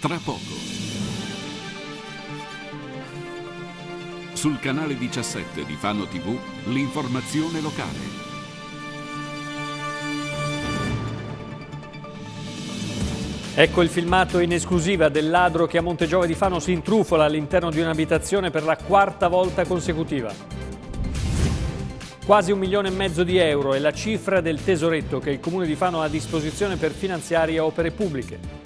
tra poco. Sul canale 17 di Fano TV, l'informazione locale. Ecco il filmato in esclusiva del ladro che a Montegioia di Fano si intrufola all'interno di un'abitazione per la quarta volta consecutiva. Quasi un milione e mezzo di euro è la cifra del tesoretto che il Comune di Fano ha a disposizione per finanziare opere pubbliche.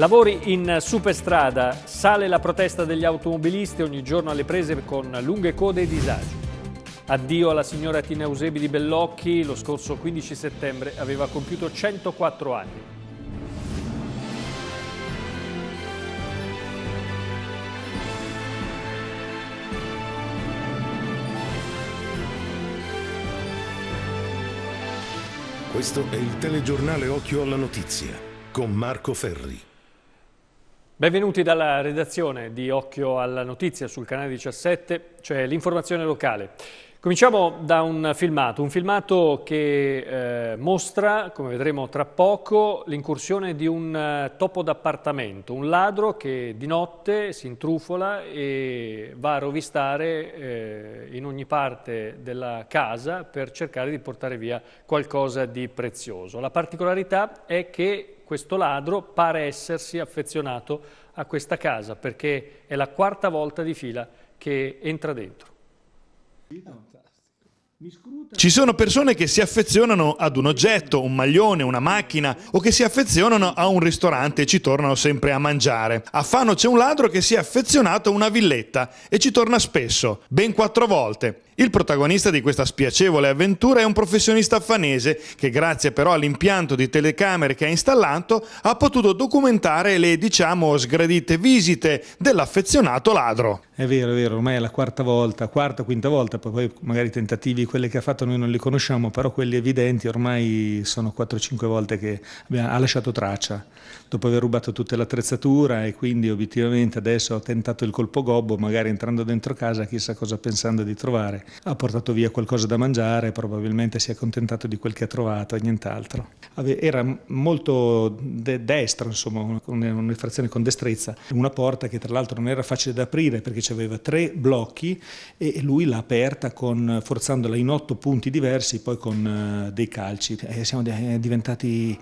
Lavori in superstrada, sale la protesta degli automobilisti ogni giorno alle prese con lunghe code e disagi. Addio alla signora Tina Eusebi di Bellocchi, lo scorso 15 settembre aveva compiuto 104 anni. Questo è il telegiornale Occhio alla Notizia con Marco Ferri. Benvenuti dalla redazione di Occhio alla Notizia sul canale 17, cioè l'informazione locale. Cominciamo da un filmato, un filmato che eh, mostra, come vedremo tra poco, l'incursione di un eh, topo d'appartamento, un ladro che di notte si intrufola e va a rovistare eh, in ogni parte della casa per cercare di portare via qualcosa di prezioso. La particolarità è che questo ladro pare essersi affezionato a questa casa perché è la quarta volta di fila che entra dentro. Ci sono persone che si affezionano ad un oggetto, un maglione, una macchina o che si affezionano a un ristorante e ci tornano sempre a mangiare. A Fano c'è un ladro che si è affezionato a una villetta e ci torna spesso, ben quattro volte. Il protagonista di questa spiacevole avventura è un professionista affanese che grazie però all'impianto di telecamere che ha installato ha potuto documentare le diciamo sgradite visite dell'affezionato ladro. È vero, è vero, ormai è la quarta volta, quarta, quinta volta, poi magari tentativi, quelli che ha fatto noi non li conosciamo, però quelli evidenti ormai sono 4-5 volte che ha lasciato traccia, dopo aver rubato tutta l'attrezzatura e quindi obiettivamente adesso ha tentato il colpo gobbo, magari entrando dentro casa chissà cosa pensando di trovare ha portato via qualcosa da mangiare, probabilmente si è accontentato di quel che ha trovato e nient'altro. Era molto de destro, insomma, un'effrazione con destrezza, una porta che tra l'altro non era facile da aprire perché ci aveva tre blocchi e lui l'ha aperta con, forzandola in otto punti diversi, poi con eh, dei calci. E eh, siamo eh, diventati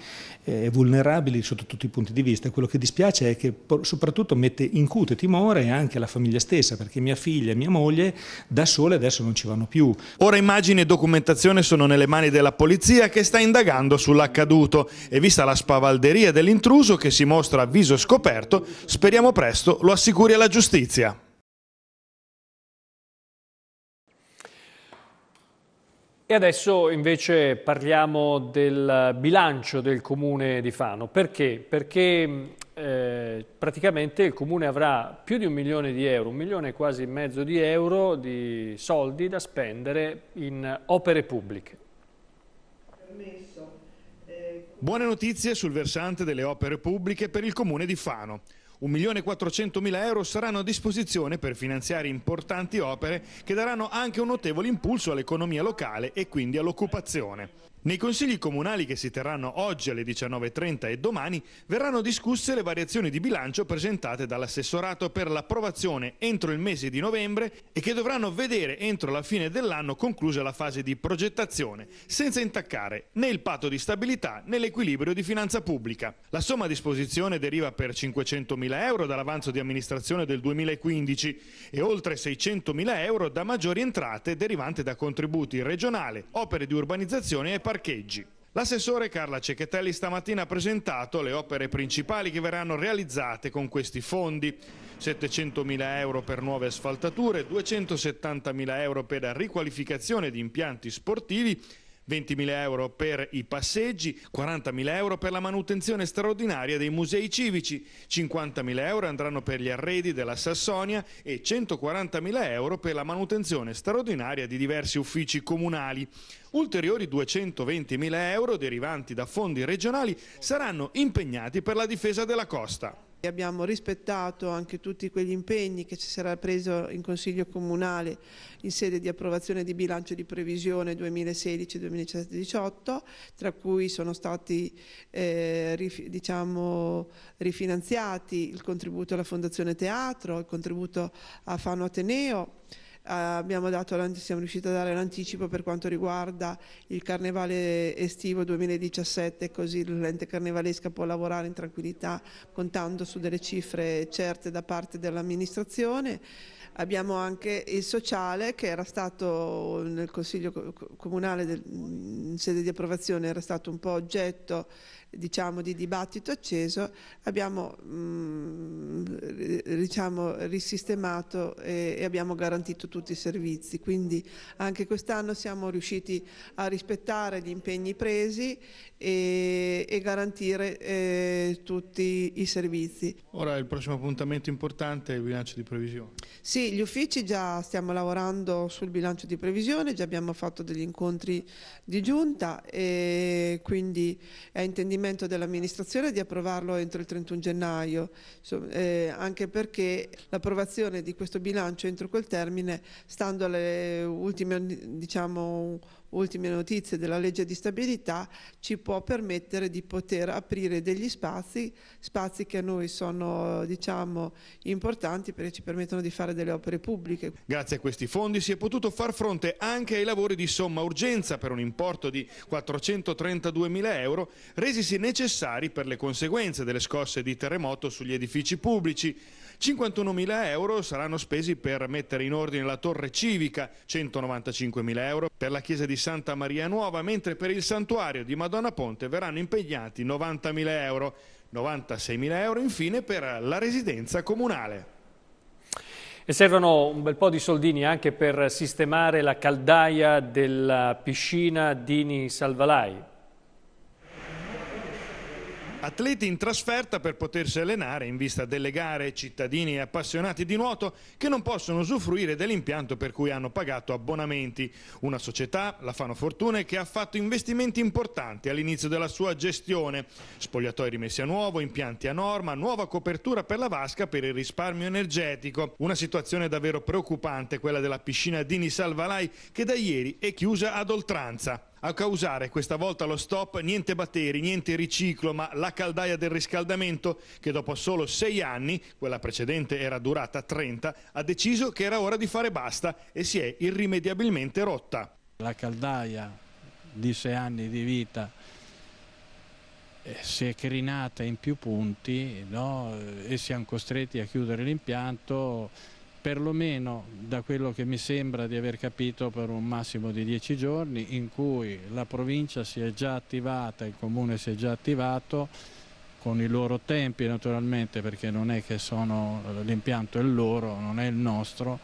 vulnerabili sotto tutti i punti di vista. Quello che dispiace è che soprattutto mette incute timore anche alla famiglia stessa, perché mia figlia e mia moglie da sole adesso non ci vanno più. Ora immagini e documentazione sono nelle mani della polizia che sta indagando sull'accaduto e vista la spavalderia dell'intruso che si mostra a viso scoperto, speriamo presto lo assicuri alla giustizia. E adesso invece parliamo del bilancio del comune di Fano. Perché? Perché eh, praticamente il Comune avrà più di un milione di euro, un milione e quasi mezzo di euro di soldi da spendere in opere pubbliche. Eh, Buone notizie sul versante delle opere pubbliche per il Comune di Fano. 1.400.000 euro saranno a disposizione per finanziare importanti opere che daranno anche un notevole impulso all'economia locale e quindi all'occupazione. Nei consigli comunali che si terranno oggi alle 19.30 e domani verranno discusse le variazioni di bilancio presentate dall'assessorato per l'approvazione entro il mese di novembre e che dovranno vedere entro la fine dell'anno conclusa la fase di progettazione, senza intaccare né il patto di stabilità né l'equilibrio di finanza pubblica. La somma a disposizione deriva per 500.000 euro dall'avanzo di amministrazione del 2015 e oltre 600.000 euro da maggiori entrate derivanti da contributi regionale, opere di urbanizzazione e parcheggio parcheggi. L'assessore Carla Cecchettelli stamattina ha presentato le opere principali che verranno realizzate con questi fondi. 700.000 euro per nuove asfaltature, 270.000 euro per la riqualificazione di impianti sportivi 20.000 euro per i passeggi, 40.000 euro per la manutenzione straordinaria dei musei civici, 50.000 euro andranno per gli arredi della Sassonia e 140.000 euro per la manutenzione straordinaria di diversi uffici comunali. Ulteriori 220.000 euro derivanti da fondi regionali saranno impegnati per la difesa della costa. Abbiamo rispettato anche tutti quegli impegni che ci sarà preso in Consiglio Comunale in sede di approvazione di bilancio di previsione 2016 2017 tra cui sono stati eh, rif diciamo, rifinanziati il contributo alla Fondazione Teatro, il contributo a Fano Ateneo, abbiamo dato, siamo riusciti a dare l'anticipo per quanto riguarda il carnevale estivo 2017, così l'ente carnevalesca può lavorare in tranquillità contando su delle cifre certe da parte dell'amministrazione. Abbiamo anche il sociale che era stato nel Consiglio Comunale in sede di approvazione, era stato un po' oggetto diciamo, di dibattito acceso, abbiamo mh, mm, diciamo, risistemato e, e, abbiamo garantito tutti i servizi. Quindi anche quest'anno siamo riusciti a rispettare gli impegni presi e, e garantire eh, tutti i servizi. Ora il prossimo appuntamento importante è il bilancio di previsione. Sì, gli uffici già stiamo lavorando sul bilancio di previsione, già abbiamo fatto degli incontri di giunta e quindi è intendimento provvedimento dell'amministrazione di approvarlo entro il 31 gennaio, insomma, eh, anche perché l'approvazione di questo bilancio entro quel termine, stando alle ultime diciamo, ultime notizie della legge di stabilità ci può permettere di poter aprire degli spazi, spazi che a noi sono diciamo, importanti perché ci permettono di fare delle opere pubbliche. Grazie a questi fondi si è potuto far fronte anche ai lavori di somma urgenza per un importo di 432 mila euro resisi necessari per le conseguenze delle scosse di terremoto sugli edifici pubblici. 51.000 euro saranno spesi per mettere in ordine la torre civica, 195.000 euro per la chiesa di Santa Maria Nuova, mentre per il santuario di Madonna Ponte verranno impegnati 90.000 euro, 96.000 euro infine per la residenza comunale. E servono un bel po' di soldini anche per sistemare la caldaia della piscina Dini Salvalai. Atleti in trasferta per potersi allenare in vista delle gare, cittadini e appassionati di nuoto che non possono usufruire dell'impianto per cui hanno pagato abbonamenti. Una società, la Fano Fortune, che ha fatto investimenti importanti all'inizio della sua gestione. Spogliatoi rimessi a nuovo, impianti a norma, nuova copertura per la vasca per il risparmio energetico. Una situazione davvero preoccupante, quella della piscina Dini Salvalai, che da ieri è chiusa ad oltranza. A causare questa volta lo stop niente batteri, niente riciclo, ma la caldaia del riscaldamento che dopo solo sei anni, quella precedente era durata 30, ha deciso che era ora di fare basta e si è irrimediabilmente rotta. La caldaia di sei anni di vita eh, si è crinata in più punti no? Eh, e siamo costretti a chiudere l'impianto perlomeno da quello che mi sembra di aver capito per un massimo di dieci giorni in cui la provincia si è già attivata, il comune si è già attivato con i loro tempi naturalmente perché non è che eh, l'impianto è loro, non è il nostro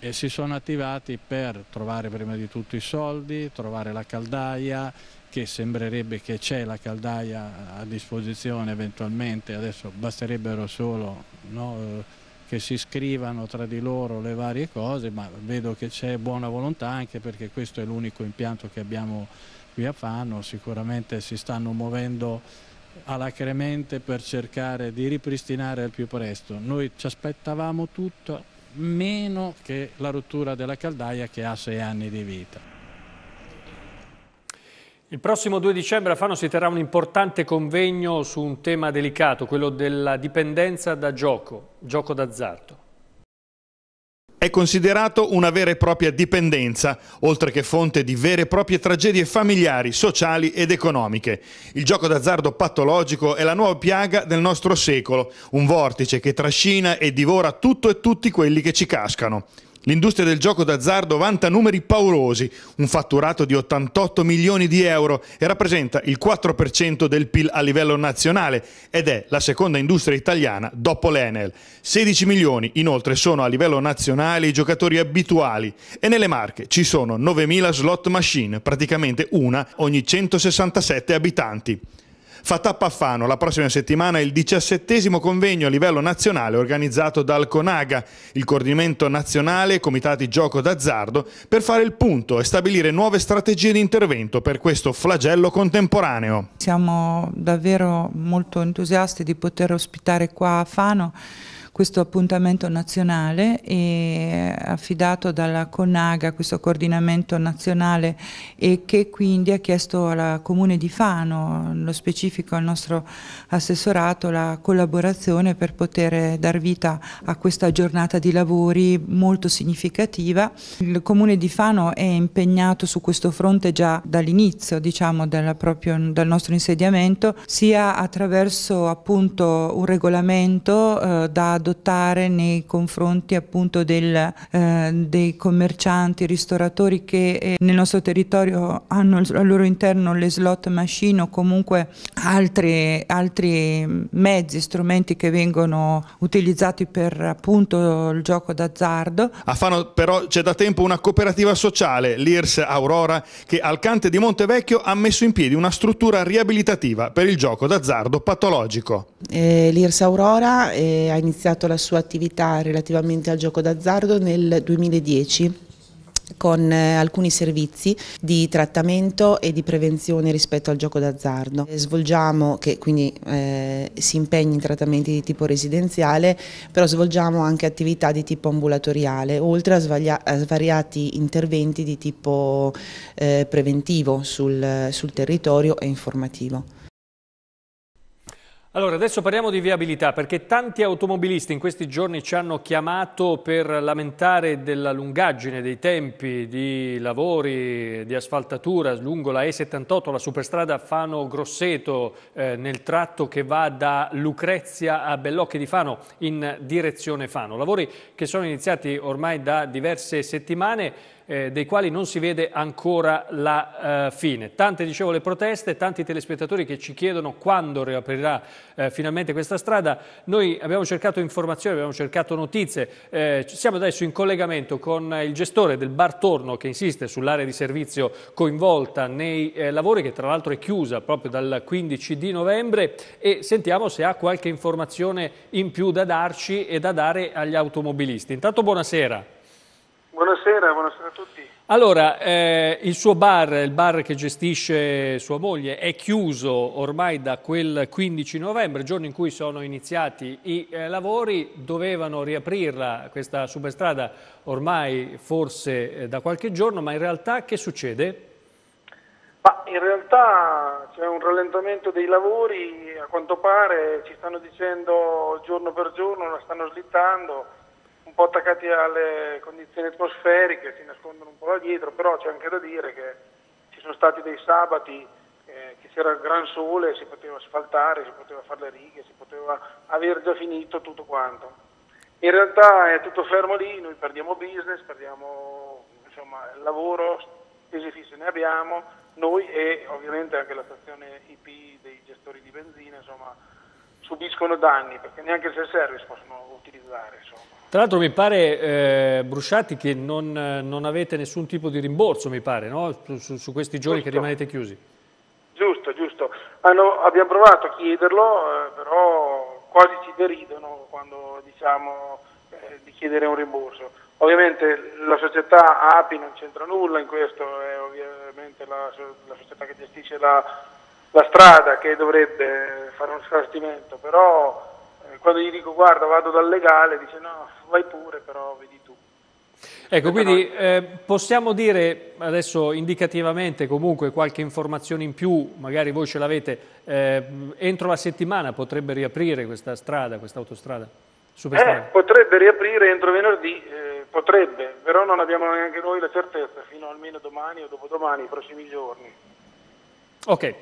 e si sono attivati per trovare prima di tutto i soldi, trovare la caldaia che sembrerebbe che c'è la caldaia a disposizione eventualmente, adesso basterebbero solo no, eh, che si scrivano tra di loro le varie cose, ma vedo che c'è buona volontà anche perché questo è l'unico impianto che abbiamo qui a Fano, sicuramente si stanno muovendo alacremente per cercare di ripristinare al più presto. Noi ci aspettavamo tutto meno che la rottura della caldaia che ha sei anni di vita. Il prossimo 2 dicembre a Fano si terrà un importante convegno su un tema delicato, quello della dipendenza da gioco, gioco d'azzardo. È considerato una vera e propria dipendenza, oltre che fonte di vere e proprie tragedie familiari, sociali ed economiche. Il gioco d'azzardo patologico è la nuova piaga del nostro secolo, un vortice che trascina e divora tutto e tutti quelli che ci cascano. L'industria del gioco d'azzardo vanta numeri paurosi, un fatturato di 88 milioni di euro e rappresenta il 4% del PIL a livello nazionale ed è la seconda industria italiana dopo l'Enel. 16 milioni inoltre sono a livello nazionale i giocatori abituali e nelle marche ci sono 9.000 slot machine, praticamente una ogni 167 abitanti fa tappa a Fano la prossima settimana il diciassettesimo convegno a livello nazionale organizzato dal CONAGA, il Coordinamento Nazionale Comitati Gioco d'Azzardo, per fare il punto e stabilire nuove strategie di intervento per questo flagello contemporaneo. Siamo davvero molto entusiasti di poter ospitare qua a Fano questo appuntamento nazionale e eh, affidato dalla Conaga, questo coordinamento nazionale e che quindi ha chiesto alla Comune di Fano, nello specifico al nostro assessorato, la collaborazione per poter dar vita a questa giornata di lavori molto significativa. Il Comune di Fano è impegnato su questo fronte già dall'inizio diciamo, del nostro insediamento, sia attraverso appunto, un regolamento eh, da adottare nei confronti appunto del, eh, dei commercianti, ristoratori che eh, nel nostro territorio hanno al loro interno le slot machine o comunque altri, altri mezzi, strumenti che vengono utilizzati per appunto il gioco d'azzardo. A Fano però c'è da tempo una cooperativa sociale, l'IRS Aurora, che al Cante di Montevecchio ha messo in piedi una struttura riabilitativa per il gioco d'azzardo patologico. Eh, L'IRS Aurora eh, ha iniziato iniziato la sua attività relativamente al gioco d'azzardo nel 2010 con eh, alcuni servizi di trattamento e di prevenzione rispetto al gioco d'azzardo. Eh, svolgiamo, che quindi eh, si impegna in trattamenti di tipo residenziale, però svolgiamo anche attività di tipo ambulatoriale, oltre a, a svariati interventi di tipo eh, preventivo sul, sul territorio e informativo. Allora, adesso parliamo di viabilità perché tanti automobilisti in questi giorni ci hanno chiamato per lamentare della lungaggine dei tempi di lavori di asfaltatura lungo la E78, la superstrada Fano Grosseto, eh, nel tratto che va da Lucrezia a Bellocchi di Fano in direzione Fano. Lavori che sono iniziati ormai da diverse settimane eh, dei quali non si vede ancora la eh, fine. Tante, dicevo, le proteste, tanti telespettatori che ci chiedono quando riaprirà eh, finalmente questa strada. Noi abbiamo cercato informazioni, abbiamo cercato notizie, eh, siamo adesso in collegamento con il gestore del bar Torno che insiste sull'area di servizio coinvolta nei eh, lavori, che tra l'altro è chiusa proprio dal 15 di novembre e sentiamo se ha qualche informazione in più da darci e da dare agli automobilisti. Intanto buonasera. Buonasera, buonasera, a tutti. Allora, eh, il suo bar, il bar che gestisce sua moglie, è chiuso ormai da quel 15 novembre, giorno in cui sono iniziati i eh, lavori, dovevano riaprirla questa superstrada ormai forse eh, da qualche giorno, ma in realtà che succede? Ma in realtà c'è un rallentamento dei lavori, a quanto pare ci stanno dicendo giorno per giorno, la stanno slittando un po' attaccati alle condizioni atmosferiche, si nascondono un po' da dietro, però c'è anche da dire che ci sono stati dei sabati eh, che c'era il gran sole, si poteva asfaltare, si poteva fare le righe, si poteva aver già finito tutto quanto. In realtà è tutto fermo lì, noi perdiamo business, perdiamo insomma, lavoro, spese fisse ne abbiamo, noi e ovviamente anche la stazione IP dei gestori di benzina, insomma, subiscono danni perché neanche il self-service possono utilizzare. Insomma. Tra l'altro mi pare, eh, Brusciati, che non, non, avete nessun tipo di rimborso, mi pare, no? su, su, questi giorni giusto. che rimanete chiusi. Giusto, giusto. Ah, no, abbiamo provato a chiederlo, eh, però quasi ci deridono quando diciamo eh, di chiedere un rimborso. Ovviamente la società API non c'entra nulla in questo, è ovviamente la, la società che gestisce la, la strada che dovrebbe fare un sfrastimento, però eh, quando gli dico guarda vado dal legale, dice no, vai pure, però vedi tu. Ecco, quindi eh, possiamo dire adesso indicativamente comunque qualche informazione in più, magari voi ce l'avete, eh, entro la settimana potrebbe riaprire questa strada, questa autostrada? Eh, potrebbe riaprire entro venerdì, eh, potrebbe, però non abbiamo neanche noi la certezza fino almeno domani o dopodomani, i prossimi giorni. Ok.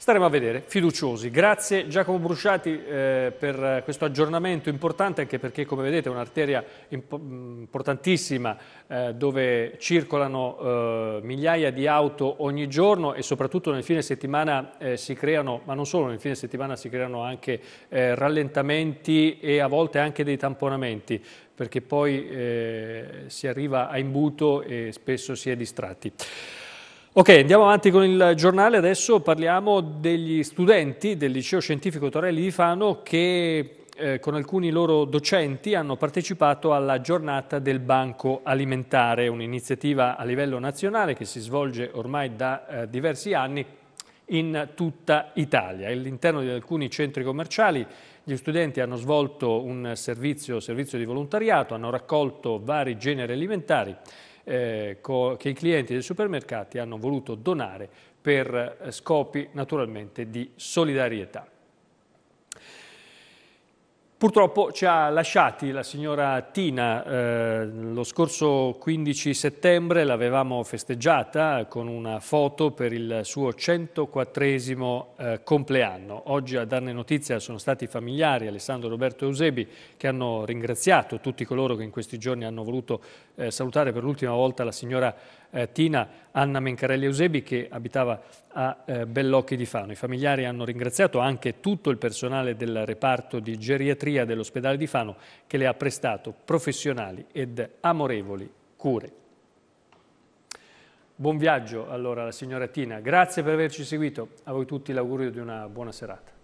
Staremo a vedere, fiduciosi. Grazie Giacomo Brusciati eh, per questo aggiornamento importante, anche perché come vedete è un'arteria mm, importantissima eh, dove circolano eh, migliaia di auto ogni giorno e soprattutto nel fine settimana eh, si creano, ma non solo, nel fine settimana si creano anche eh, rallentamenti e a volte anche dei tamponamenti perché poi eh, si arriva a imbuto e spesso si è distratti. Ok, andiamo avanti con il giornale, adesso parliamo degli studenti del liceo scientifico Torelli di Fano che eh, con alcuni loro docenti hanno partecipato alla giornata del banco alimentare, un'iniziativa a livello nazionale che si svolge ormai da eh, diversi anni in tutta Italia. All'interno di alcuni centri commerciali gli studenti hanno svolto un servizio, servizio di volontariato, hanno raccolto vari generi alimentari eh, che i clienti dei supermercati hanno voluto donare per eh, scopi naturalmente di solidarietà. Purtroppo ci ha lasciati la signora Tina eh, lo scorso 15 settembre, l'avevamo festeggiata con una foto per il suo 104esimo eh, compleanno. Oggi a darne notizia sono stati i familiari Alessandro Roberto Eusebi che hanno ringraziato tutti coloro che in questi giorni hanno voluto eh, salutare per l'ultima volta la signora Tina eh, Tina Anna Mencarelli Eusebi che abitava a eh, Bellocchi di Fano. I familiari hanno ringraziato anche tutto il personale del reparto di geriatria dell'ospedale di Fano che le ha prestato professionali ed amorevoli cure. Buon viaggio allora alla signora Tina, grazie per averci seguito, a voi tutti l'augurio di una buona serata.